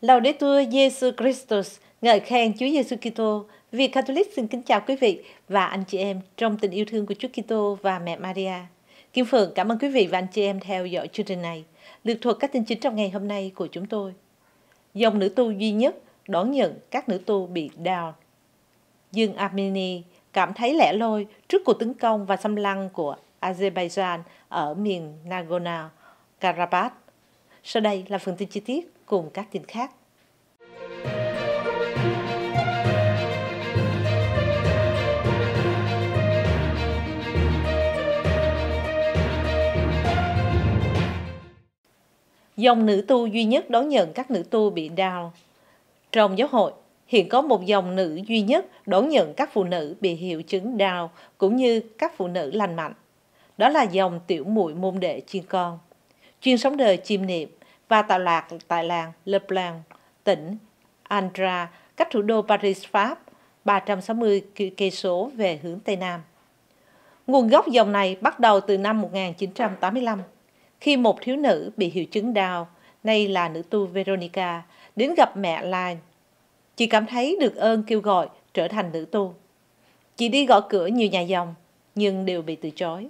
Laudetur Jesu Christus, ngợi khen Chúa Giêsu Kitô. Vì Catholic xin kính chào quý vị và anh chị em trong tình yêu thương của Chúa Kitô và mẹ Maria. Kim Phượng cảm ơn quý vị và anh chị em theo dõi chương trình này. Lược thuộc các tin chính trong ngày hôm nay của chúng tôi. Dòng nữ tu duy nhất đón nhận các nữ tu bị đào Dương Armini cảm thấy lẻ loi trước cuộc tấn công và xâm lăng của Azerbaijan ở miền Nagorno-Karabakh. Sau đây là phần tin chi tiết cùng các tin khác. Dòng nữ tu duy nhất đón nhận các nữ tu bị đau. Trong giáo hội, hiện có một dòng nữ duy nhất đón nhận các phụ nữ bị hiệu chứng đau cũng như các phụ nữ lành mạnh. Đó là dòng tiểu muội môn đệ chiên con. Chuyên sống đời chiêm niệm và tạo lạc tại làng Le Plan, tỉnh Andra, cách thủ đô Paris, Pháp, 360 cây số về hướng Tây Nam. Nguồn gốc dòng này bắt đầu từ năm 1985, khi một thiếu nữ bị hiệu chứng đau, nay là nữ tu Veronica, đến gặp mẹ Line. Chị cảm thấy được ơn kêu gọi trở thành nữ tu. Chị đi gõ cửa nhiều nhà dòng, nhưng đều bị từ chối.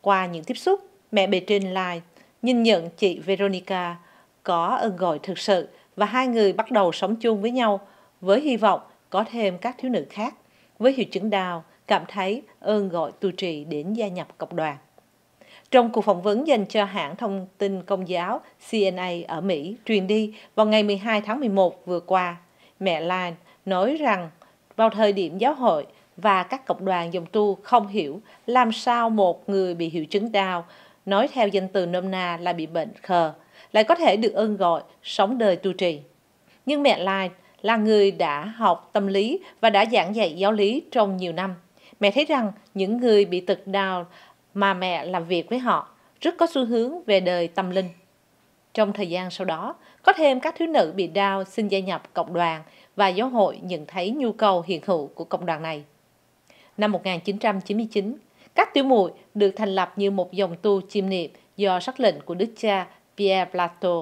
Qua những tiếp xúc, mẹ bề trên Line nhìn nhận chị Veronica có ơn gọi thực sự và hai người bắt đầu sống chung với nhau với hy vọng có thêm các thiếu nữ khác với hiệu chứng đào cảm thấy ơn gọi tu trì đến gia nhập cộng đoàn. Trong cuộc phỏng vấn dành cho hãng thông tin công giáo CNA ở Mỹ truyền đi vào ngày 12 tháng 11 vừa qua, mẹ Lan nói rằng vào thời điểm giáo hội và các cộng đoàn dòng tu không hiểu làm sao một người bị hiệu chứng đau nói theo danh từ nôm na là bị bệnh khờ, lại có thể được ơn gọi sống đời tu trì. Nhưng mẹ Lai là người đã học tâm lý và đã giảng dạy giáo lý trong nhiều năm. Mẹ thấy rằng những người bị tật đau mà mẹ làm việc với họ rất có xu hướng về đời tâm linh. Trong thời gian sau đó, có thêm các thiếu nữ bị đau xin gia nhập cộng đoàn và giáo hội nhận thấy nhu cầu hiện hữu của cộng đoàn này. Năm 1999, các tiểu muội được thành lập như một dòng tu chiêm niệm do sắc lệnh của đức cha Pierre Plato,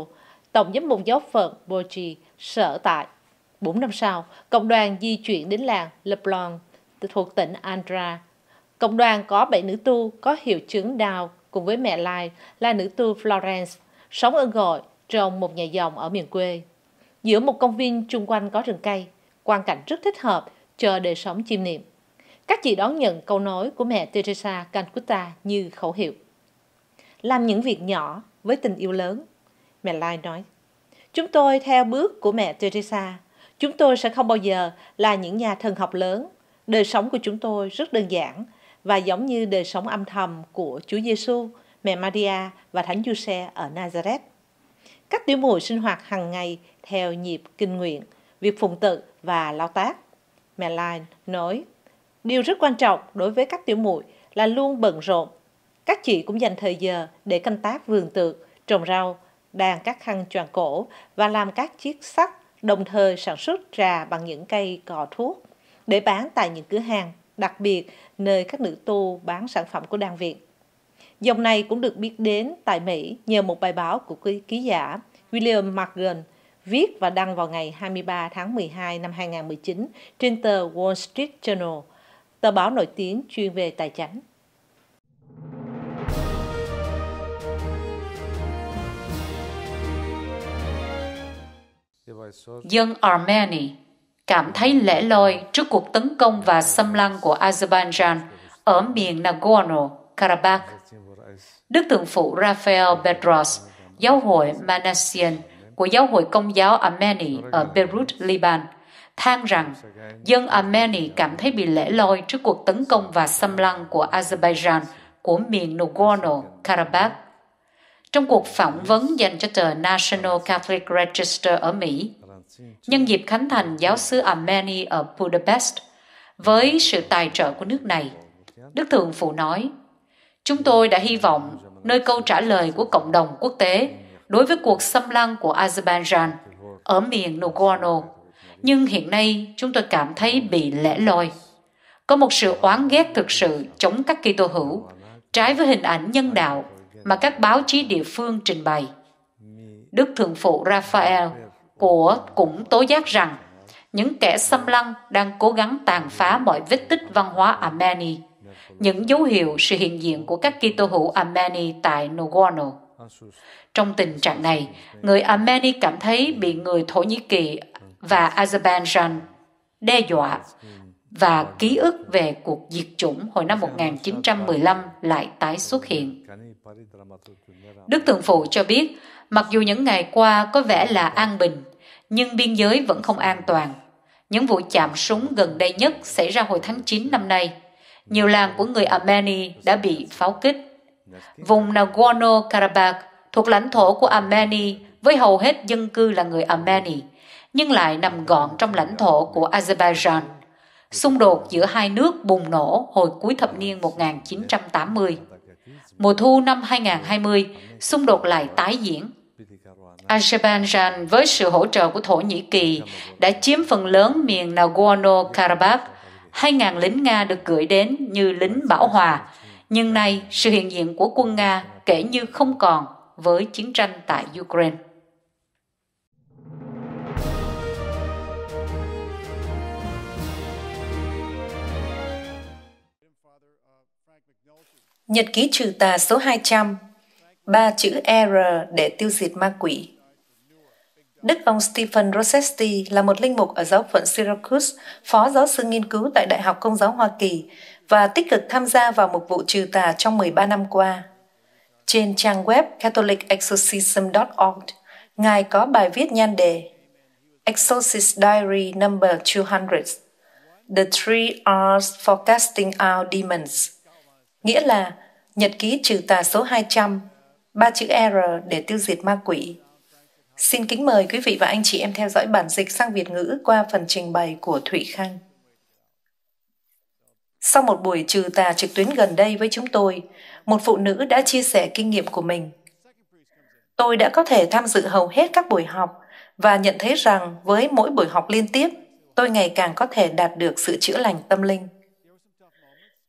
tổng giám mục giáo phận Boji sở tại. Bốn năm sau, cộng đoàn di chuyển đến làng Leblon thuộc tỉnh Andra. Cộng đoàn có bảy nữ tu có hiệu chứng đào cùng với mẹ Lai là nữ tu Florence, sống ơn gọi trong một nhà dòng ở miền quê. Giữa một công viên chung quanh có rừng cây, quan cảnh rất thích hợp cho đời sống chiêm niệm. Các chị đón nhận câu nói của mẹ Teresa Calcutta như khẩu hiệu. Làm những việc nhỏ với tình yêu lớn. Mẹ Lai nói, chúng tôi theo bước của mẹ Teresa. Chúng tôi sẽ không bao giờ là những nhà thần học lớn. Đời sống của chúng tôi rất đơn giản và giống như đời sống âm thầm của Chúa Giêsu, mẹ Maria và Thánh Giuse ở Nazareth. cách tiểu muội sinh hoạt hàng ngày theo nhịp kinh nguyện, việc phụng tự và lao tác. Mẹ Lai nói, Điều rất quan trọng đối với các tiểu muội là luôn bận rộn. Các chị cũng dành thời giờ để canh tác vườn tược, trồng rau, đàn các khăn choàng cổ và làm các chiếc sắt, đồng thời sản xuất trà bằng những cây cỏ thuốc để bán tại những cửa hàng, đặc biệt nơi các nữ tu bán sản phẩm của đàn viện. Dòng này cũng được biết đến tại Mỹ nhờ một bài báo của ký, ký giả William Morgan viết và đăng vào ngày 23 tháng 12 năm 2019 trên tờ Wall Street Journal – tờ báo nổi tiếng chuyên về tài chính. Dân Armenia cảm thấy lẻ loi trước cuộc tấn công và xâm lăng của Azerbaijan ở miền Nagorno-Karabakh. Đức Thượng phụ Rafael Bedros, giáo hội Manassian của Giáo hội Công giáo Armenia ở Beirut, Liban, than rằng dân Armenia cảm thấy bị lẻ loi trước cuộc tấn công và xâm lăng của Azerbaijan của miền Nagorno-Karabakh. Trong cuộc phỏng vấn dành cho tờ National Catholic Register ở Mỹ, nhân dịp khánh thành giáo sứ Armenia ở Budapest, với sự tài trợ của nước này, Đức Thượng Phụ nói, Chúng tôi đã hy vọng nơi câu trả lời của cộng đồng quốc tế đối với cuộc xâm lăng của Azerbaijan ở miền Nagorno nhưng hiện nay chúng tôi cảm thấy bị lẻ loi có một sự oán ghét thực sự chống các Kitô hữu trái với hình ảnh nhân đạo mà các báo chí địa phương trình bày đức thượng phụ raphael của cũng tố giác rằng những kẻ xâm lăng đang cố gắng tàn phá mọi vết tích văn hóa armeni những dấu hiệu sự hiện diện của các Kitô hữu armeni tại nagorno trong tình trạng này người armeni cảm thấy bị người thổ nhĩ kỳ và Azerbaijan đe dọa và ký ức về cuộc diệt chủng hồi năm 1915 lại tái xuất hiện. Đức Thượng Phụ cho biết, mặc dù những ngày qua có vẻ là an bình, nhưng biên giới vẫn không an toàn. Những vụ chạm súng gần đây nhất xảy ra hồi tháng 9 năm nay. Nhiều làng của người Armeni đã bị pháo kích. Vùng Nagorno-Karabakh thuộc lãnh thổ của Armeni với hầu hết dân cư là người Armeni nhưng lại nằm gọn trong lãnh thổ của Azerbaijan. Xung đột giữa hai nước bùng nổ hồi cuối thập niên 1980. Mùa thu năm 2020, xung đột lại tái diễn. Azerbaijan với sự hỗ trợ của Thổ Nhĩ Kỳ đã chiếm phần lớn miền Nagorno-Karabakh. 2.000 lính Nga được gửi đến như lính bảo hòa, nhưng nay sự hiện diện của quân Nga kể như không còn với chiến tranh tại Ukraine. Nhật ký trừ tà số 200 Ba chữ R để tiêu diệt ma quỷ Đức ông Stephen Rossetti là một linh mục ở giáo phận Syracuse, phó giáo sư nghiên cứu tại Đại học Công giáo Hoa Kỳ và tích cực tham gia vào một vụ trừ tà trong 13 năm qua. Trên trang web catholicexorcism.org, Ngài có bài viết nhan đề Exorcist Diary No. 200 The Three R's for Casting Out Demons – nghĩa là nhật ký trừ tà số 200, ba chữ R để tiêu diệt ma quỷ. Xin kính mời quý vị và anh chị em theo dõi bản dịch sang Việt ngữ qua phần trình bày của Thụy Khanh. Sau một buổi trừ tà trực tuyến gần đây với chúng tôi, một phụ nữ đã chia sẻ kinh nghiệm của mình. Tôi đã có thể tham dự hầu hết các buổi học và nhận thấy rằng với mỗi buổi học liên tiếp, tôi ngày càng có thể đạt được sự chữa lành tâm linh.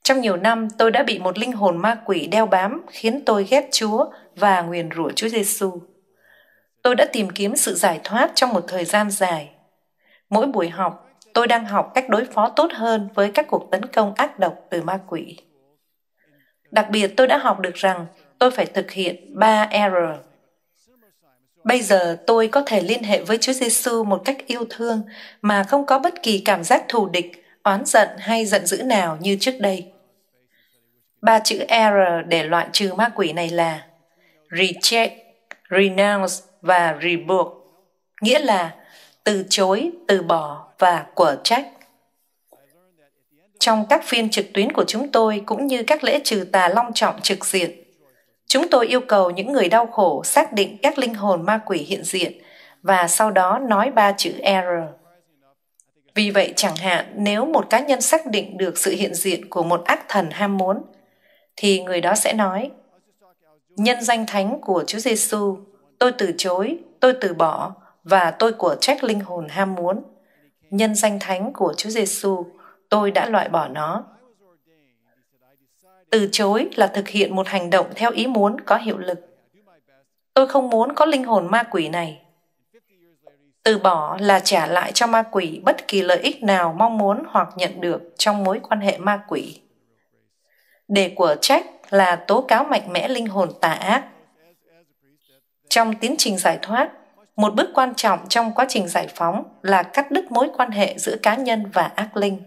Trong nhiều năm, tôi đã bị một linh hồn ma quỷ đeo bám khiến tôi ghét Chúa và nguyền rủa Chúa Giêsu. Tôi đã tìm kiếm sự giải thoát trong một thời gian dài. Mỗi buổi học, tôi đang học cách đối phó tốt hơn với các cuộc tấn công ác độc từ ma quỷ. Đặc biệt tôi đã học được rằng tôi phải thực hiện 3 error Bây giờ tôi có thể liên hệ với Chúa Giêsu một cách yêu thương mà không có bất kỳ cảm giác thù địch, oán giận hay giận dữ nào như trước đây. Ba chữ R để loại trừ ma quỷ này là reject, renounce và rebuke, nghĩa là từ chối, từ bỏ và quở trách. Trong các phiên trực tuyến của chúng tôi cũng như các lễ trừ tà long trọng trực diện, chúng tôi yêu cầu những người đau khổ xác định các linh hồn ma quỷ hiện diện và sau đó nói ba chữ R. Vì vậy chẳng hạn nếu một cá nhân xác định được sự hiện diện của một ác thần ham muốn thì người đó sẽ nói nhân danh thánh của Chúa Giêsu, tôi từ chối, tôi từ bỏ và tôi của trách linh hồn ham muốn. Nhân danh thánh của Chúa Giêsu, tôi đã loại bỏ nó. Từ chối là thực hiện một hành động theo ý muốn có hiệu lực. Tôi không muốn có linh hồn ma quỷ này. Từ bỏ là trả lại cho ma quỷ bất kỳ lợi ích nào mong muốn hoặc nhận được trong mối quan hệ ma quỷ đề của trách là tố cáo mạnh mẽ linh hồn tà ác trong tiến trình giải thoát một bước quan trọng trong quá trình giải phóng là cắt đứt mối quan hệ giữa cá nhân và ác linh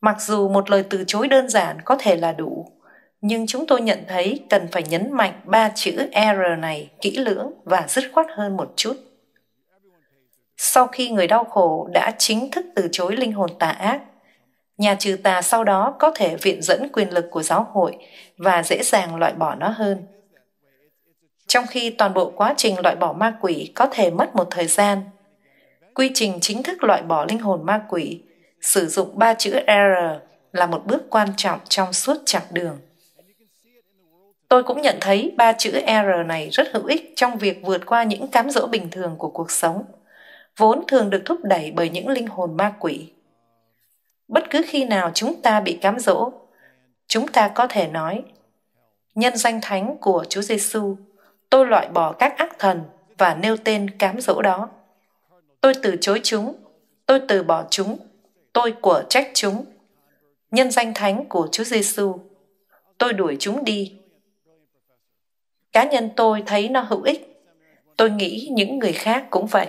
mặc dù một lời từ chối đơn giản có thể là đủ nhưng chúng tôi nhận thấy cần phải nhấn mạnh ba chữ R này kỹ lưỡng và dứt khoát hơn một chút. Sau khi người đau khổ đã chính thức từ chối linh hồn tà ác, Nhà trừ tà sau đó có thể viện dẫn quyền lực của giáo hội và dễ dàng loại bỏ nó hơn. Trong khi toàn bộ quá trình loại bỏ ma quỷ có thể mất một thời gian, quy trình chính thức loại bỏ linh hồn ma quỷ sử dụng ba chữ R là một bước quan trọng trong suốt chặng đường. Tôi cũng nhận thấy ba chữ R này rất hữu ích trong việc vượt qua những cám dỗ bình thường của cuộc sống, vốn thường được thúc đẩy bởi những linh hồn ma quỷ bất cứ khi nào chúng ta bị cám dỗ chúng ta có thể nói nhân danh thánh của chúa giêsu tôi loại bỏ các ác thần và nêu tên cám dỗ đó tôi từ chối chúng tôi từ bỏ chúng tôi của trách chúng nhân danh thánh của chúa giêsu tôi đuổi chúng đi cá nhân tôi thấy nó hữu ích tôi nghĩ những người khác cũng vậy